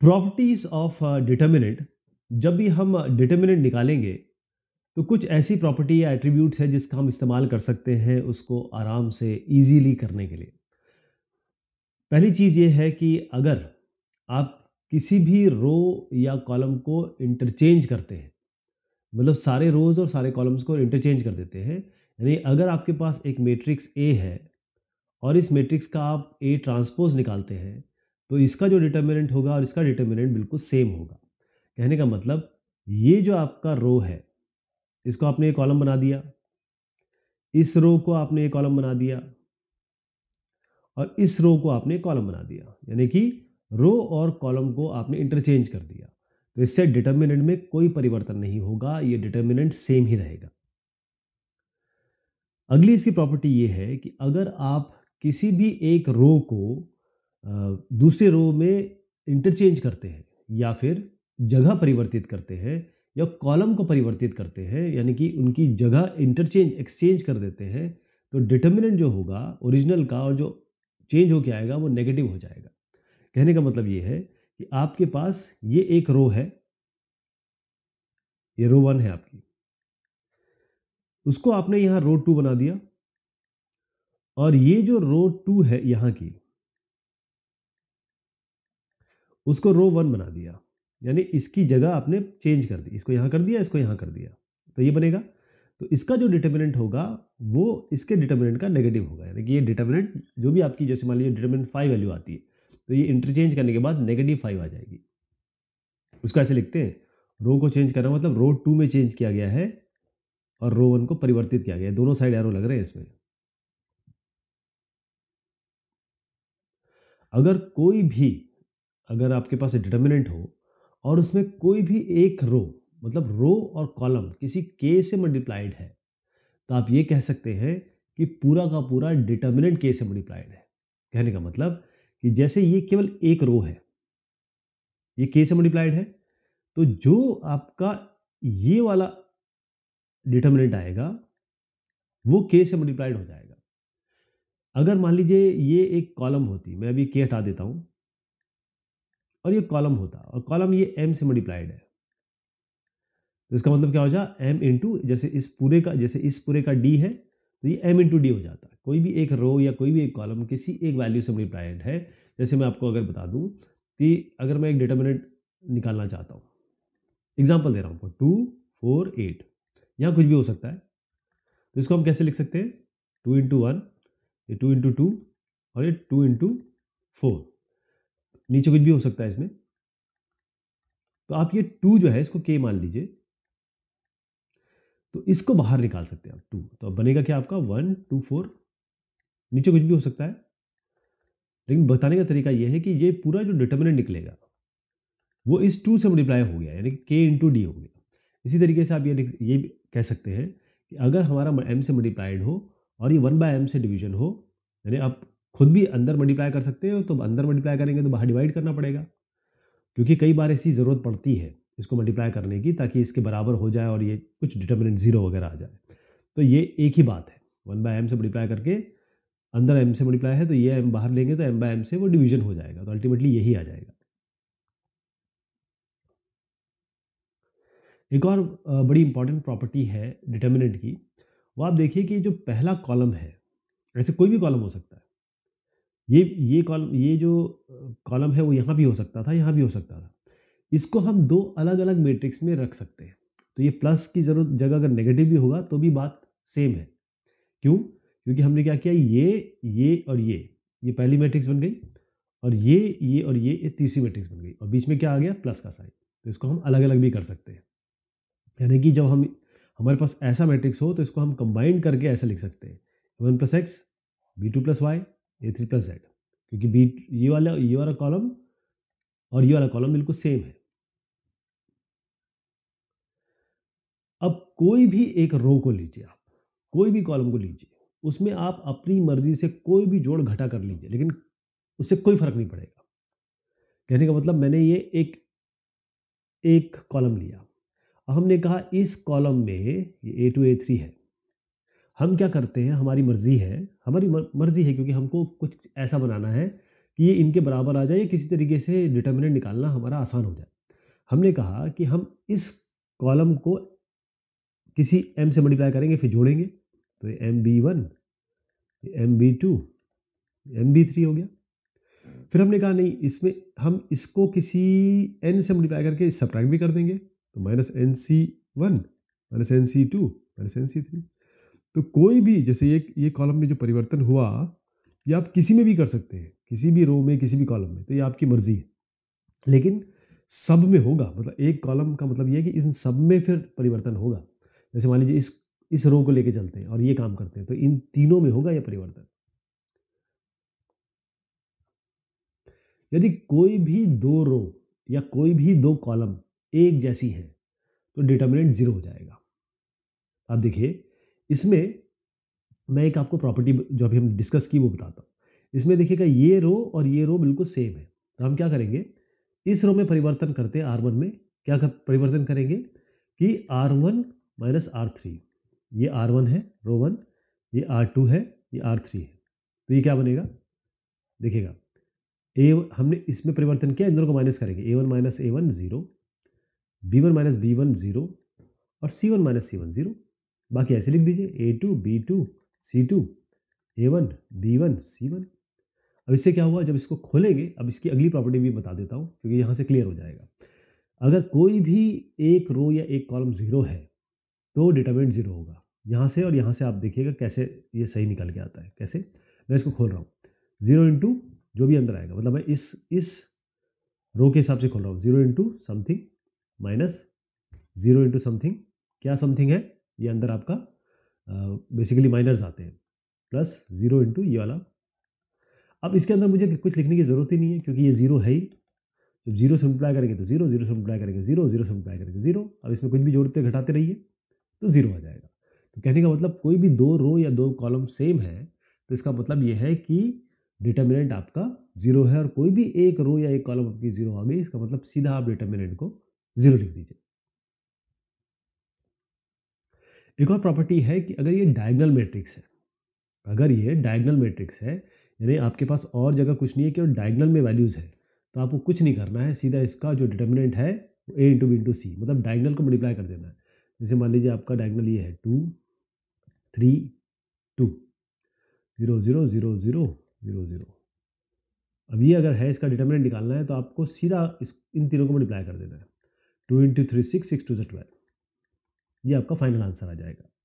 properties of determinant जब भी हम डिटर्मिनेंट निकालेंगे तो कुछ ऐसी प्रॉपर्टी या एट्रीब्यूट्स है जिसका हम इस्तेमाल कर सकते हैं उसको आराम से ईजीली करने के लिए पहली चीज़ ये है कि अगर आप किसी भी रो या कॉलम को इंटरचेंज करते हैं मतलब सारे रोज़ और सारे कॉलम्स को इंटरचेंज कर देते हैं यानी अगर आपके पास एक मैट्रिक्स ए है और इस मैट्रिक्स का आप ए ट्रांसपोज निकालते हैं तो इसका जो डिटर्मिनेंट होगा और इसका डिटर्मिनेंट बिल्कुल सेम होगा कहने का मतलब ये जो आपका रो है इसको आपने एक कॉलम बना दिया इस रो को आपने एक कॉलम बना दिया और इस रो को आपने कॉलम बना दिया यानी कि रो और कॉलम को आपने इंटरचेंज कर दिया तो इससे डिटर्मिनेंट में कोई परिवर्तन नहीं होगा ये डिटर्मिनेंट सेम ही रहेगा अगली इसकी प्रॉपर्टी ये है कि अगर आप किसी भी एक रो को दूसरे रो में इंटरचेंज करते हैं या फिर जगह परिवर्तित करते हैं या कॉलम को परिवर्तित करते हैं यानी कि उनकी जगह इंटरचेंज एक्सचेंज कर देते हैं तो डिटर्मिनेंट जो होगा ओरिजिनल का और जो चेंज होके आएगा वो नेगेटिव हो जाएगा कहने का मतलब ये है कि आपके पास ये एक रो है ये रो वन है आपकी उसको आपने यहाँ रो टू बना दिया और ये जो रो टू है यहाँ की उसको रो वन बना दिया यानी इसकी जगह आपने चेंज कर दी इसको यहाँ कर दिया इसको यहाँ कर दिया तो ये बनेगा तो इसका जो डिटर्मिनेंट होगा वो इसके डिटर्मिनेंट का नेगेटिव होगा यानी कि ये डिटर्मिनेंट जो भी आपकी जैसे मान लीजिए डिटर्मिनेंट फाइव वैल्यू आती है तो ये इंटरचेंज करने के बाद नेगेटिव फाइव आ जाएगी उसको ऐसे लिखते हैं रो को चेंज करना मतलब रो टू में चेंज किया गया है और रो वन को परिवर्तित किया गया है दोनों साइड एरो लग रहे हैं इसमें अगर कोई भी अगर आपके पास डिटर्मिनेंट हो और उसमें कोई भी एक रो मतलब रो और कॉलम किसी के से मल्टीप्लाइड है तो आप ये कह सकते हैं कि पूरा का पूरा डिटर्मिनेंट के से मल्टीप्लाइड है कहने का मतलब कि जैसे ये केवल एक रो है ये के से मल्टीप्लाइड है तो जो आपका ये वाला डिटर्मिनेंट आएगा वो के से मल्टीप्लाइड हो जाएगा अगर मान लीजिए ये एक कॉलम होती मैं अभी के हटा देता हूँ और ये कॉलम होता और कॉलम ये एम से मल्टीप्लाइड है तो इसका मतलब क्या हो जाए एम इंटू जैसे इस पूरे का जैसे इस पूरे का डी है तो ये एम इंटू डी हो जाता है कोई भी एक रो या कोई भी एक कॉलम किसी एक वैल्यू से मल्टीप्लाइड है जैसे मैं आपको अगर बता दूँ कि अगर मैं एक डिटर्मिनेंट निकालना चाहता हूँ एग्जाम्पल दे रहा हूँ आपको टू फोर एट यहाँ कुछ भी हो सकता है तो इसको हम कैसे लिख सकते हैं टू इंटू वन ये टू इंटू टू और ये टू इंटू फोर नीचे कुछ भी हो सकता है इसमें तो आप ये टू जो है इसको के मान लीजिए तो इसको बाहर निकाल सकते हैं आप टू तो अब बनेगा क्या आपका वन टू फोर नीचे कुछ भी हो सकता है लेकिन बताने का तरीका यह है कि ये पूरा जो डिटर्मिनेंट निकलेगा वो इस टू से मल्टीप्लाई हो गया यानी कि के इंटू डी हो गया इसी तरीके से आप ये ये कह सकते हैं कि अगर हमारा एम से मल्टीप्लाइड हो और ये वन बाय एम से डिवीजन हो यानी आप खुद भी अंदर मल्टीप्लाई कर सकते हो तो अंदर मल्टीप्लाई करेंगे तो बाहर डिवाइड करना पड़ेगा क्योंकि कई बार ऐसी ज़रूरत पड़ती है इसको मल्टीप्लाई करने की ताकि इसके बराबर हो जाए और ये कुछ डिटर्मिनेंट ज़ीरो वगैरह आ जाए तो ये एक ही बात है वन बाय एम से मल्टीप्लाई करके अंदर एम से मल्टीप्लाई है तो ये एम बाहर लेंगे तो एम बाय एम से वो डिवीजन हो जाएगा तो अल्टीमेटली यही आ जाएगा एक और बड़ी इंपॉर्टेंट प्रॉपर्टी है डिटर्मिनेंट की वो आप देखिए कि जो पहला कॉलम है ऐसे कोई भी कॉलम हो सकता है ये ये कॉलम ये जो कॉलम है वो यहाँ भी हो सकता था यहाँ भी हो सकता था इसको हम दो अलग अलग मैट्रिक्स में रख सकते हैं तो ये प्लस की जरूरत जगह अगर नेगेटिव भी होगा तो भी बात सेम है क्यों क्योंकि हमने क्या किया ये ये और ये ये पहली मैट्रिक्स बन गई और ये ये और ये ये तीसरी मैट्रिक्स बन गई और बीच में क्या आ गया प्लस का साइन तो इसको हम अलग अलग भी कर सकते हैं यानी कि जब हम हमारे पास ऐसा मैट्रिक्स हो तो इसको हम कंबाइंड करके ऐसा लिख सकते हैं one plus X B two plus Y A three plus Z क्योंकि बी ये वाला ये वाला कॉलम और ये वाला कॉलम बिल्कुल सेम है अब कोई भी एक रो को लीजिए आप कोई भी कॉलम को लीजिए उसमें आप अपनी मर्जी से कोई भी जोड़ घटा कर लीजिए लेकिन उससे कोई फर्क नहीं पड़ेगा कहने का मतलब मैंने ये एक एक कॉलम लिया और हमने कहा इस कॉलम में ये ए टू ए थ्री है हम क्या करते हैं हमारी मर्ज़ी है हमारी मर्ज़ी है क्योंकि हमको कुछ ऐसा बनाना है कि ये इनके बराबर आ जाए या किसी तरीके से डिटर्मिनेंट निकालना हमारा आसान हो जाए हमने कहा कि हम इस कॉलम को किसी एम से मल्टीप्लाई करेंगे फिर जोड़ेंगे तो M B one M B two M B three हो गया फिर हमने कहा नहीं इसमें हम इसको किसी एन से मल्टीप्लाई करके सब्ट्रैक्ट भी कर देंगे तो minus N C one minus N C two minus N C three तो कोई भी जैसे ये ये कॉलम में जो परिवर्तन हुआ ये आप किसी में भी कर सकते हैं किसी भी रो में किसी भी कॉलम में तो ये आपकी मर्ज़ी है लेकिन सब में होगा मतलब एक कॉलम का मतलब ये है कि इन सब में फिर परिवर्तन होगा जैसे मान लीजिए इस इस रो को लेके चलते हैं और ये काम करते हैं तो इन तीनों में होगा यह परिवर्तन यदि कोई भी दो रो या कोई भी दो कॉलम एक जैसी है तो डिटर्मिनेंट जीरो हो जाएगा आप देखिए इसमें मैं एक आपको प्रॉपर्टी जो अभी हम डिस्कस की वो बताता हूँ इसमें देखिएगा ये रो और ये रो बिल्कुल सेम है तो हम क्या करेंगे इस रो में परिवर्तन करते आर वन में क्या कर, परिवर्तन करेंगे कि R one minus R three ये आर वन है रो वन ये आर टू है ये आर थ्री है तो ये क्या बनेगा देखिएगा ए हमने इसमें परिवर्तन किया इंद्रों को माइनस करेंगे A one minus A one zero B one minus B one zero और C one minus C one zero बाकी ऐसे लिख दीजिए A two B two C two A one B one C one अब इससे क्या हुआ जब इसको खोलेंगे अब इसकी अगली प्रॉपर्टी भी बता देता हूँ क्योंकि यहाँ से क्लियर हो जाएगा अगर कोई भी एक रो या एक कॉलम ज़ीरो है तो डिटर्मेंट ज़ीरो होगा यहाँ से और यहाँ से आप देखिएगा कैसे ये सही निकल के आता है कैसे मैं इसको खोल रहा हूँ ज़ीरो इंटू जो भी अंदर आएगा मतलब मैं इस इस रो के हिसाब से खोल रहा हूँ zero into something minus zero into something क्या समथिंग है ये अंदर आपका बेसिकली माइनर्स आते हैं प्लस ज़ीरो इंटू ये वाला अब इसके अंदर मुझे कुछ लिखने की ज़रूरत ही नहीं है क्योंकि ये ज़ीरो है ही जब जीरो से मल्टीप्लाई करेंगे तो जीरो जीरो से मल्टीप्लाई करेंगे जीरो जीरो से मल्टीप्लाई करेंगे जीरो अब इसमें कुछ भी जोड़ते घटाते रहिए तो ज़ीरो आ जाएगा तो कहने का मतलब कोई भी दो रो या दो कॉलम सेम है तो इसका मतलब ये है कि डिटर्मिनेंट आपका ज़ीरो है और कोई भी एक रो या एक कॉलम आपकी ज़ीरो आ गई इसका मतलब सीधा आप डिटर्मिनेंट को ज़ीरो लिख दीजिए एक और प्रॉपर्टी है कि अगर ये डायगनल मैट्रिक्स है अगर ये डायगनल मैट्रिक्स है यानी आपके पास और जगह कुछ नहीं है केवल डायगनल में वैल्यूज़ है तो आपको कुछ नहीं करना है सीधा इसका जो डिटर्मिनेंट है वो A into B into C मतलब डायगनल को मल्टीप्लाई कर देना है जैसे मान लीजिए आपका डायगनल ये है two three two zero zero zero zero zero zero अब ये अगर है इसका डिटर्मिनेंट निकालना है तो आपको सीधा इस इन तीनों को मल्टीप्लाई कर देना है two into three six six two से ट्वेल्व ये आपका फाइनल आंसर आ जाएगा